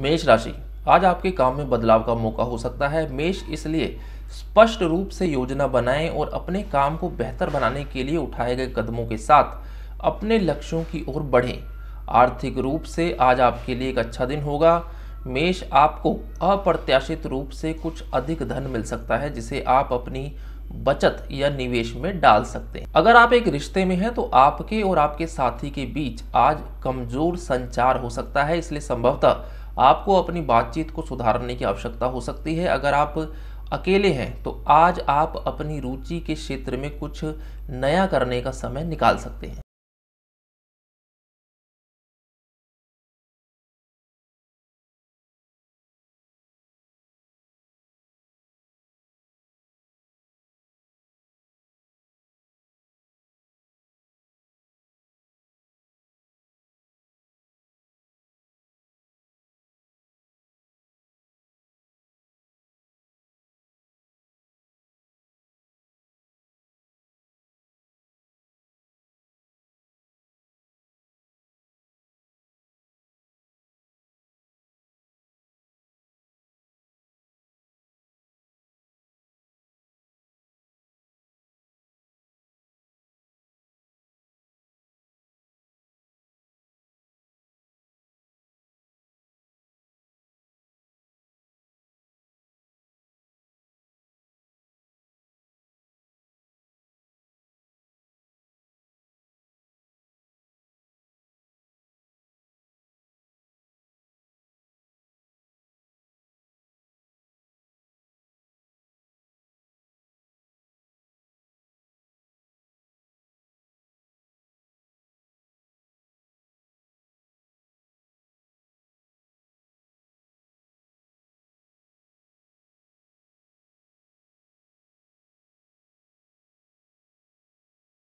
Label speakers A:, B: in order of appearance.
A: मेष राशि आज आपके काम में बदलाव का मौका हो सकता है मेष इसलिए स्पष्ट रूप से योजना बनाएं और अपने काम को बेहतर बनाने के लिए उठाए गए कदमों के साथ अपने लक्ष्यों की ओर बढ़ें आर्थिक रूप से आज आपके लिए एक अच्छा दिन होगा मेष आपको अप्रत्याशित रूप से कुछ अधिक धन मिल सकता है जिसे आप अपनी बचत या निवेश में डाल सकते हैं अगर आप एक रिश्ते में हैं तो आपके और आपके साथी के बीच आज कमजोर संचार हो सकता है इसलिए संभवतः आपको अपनी बातचीत को सुधारने की आवश्यकता हो सकती है अगर आप अकेले हैं तो आज आप अपनी रुचि के क्षेत्र में कुछ नया करने का समय निकाल सकते हैं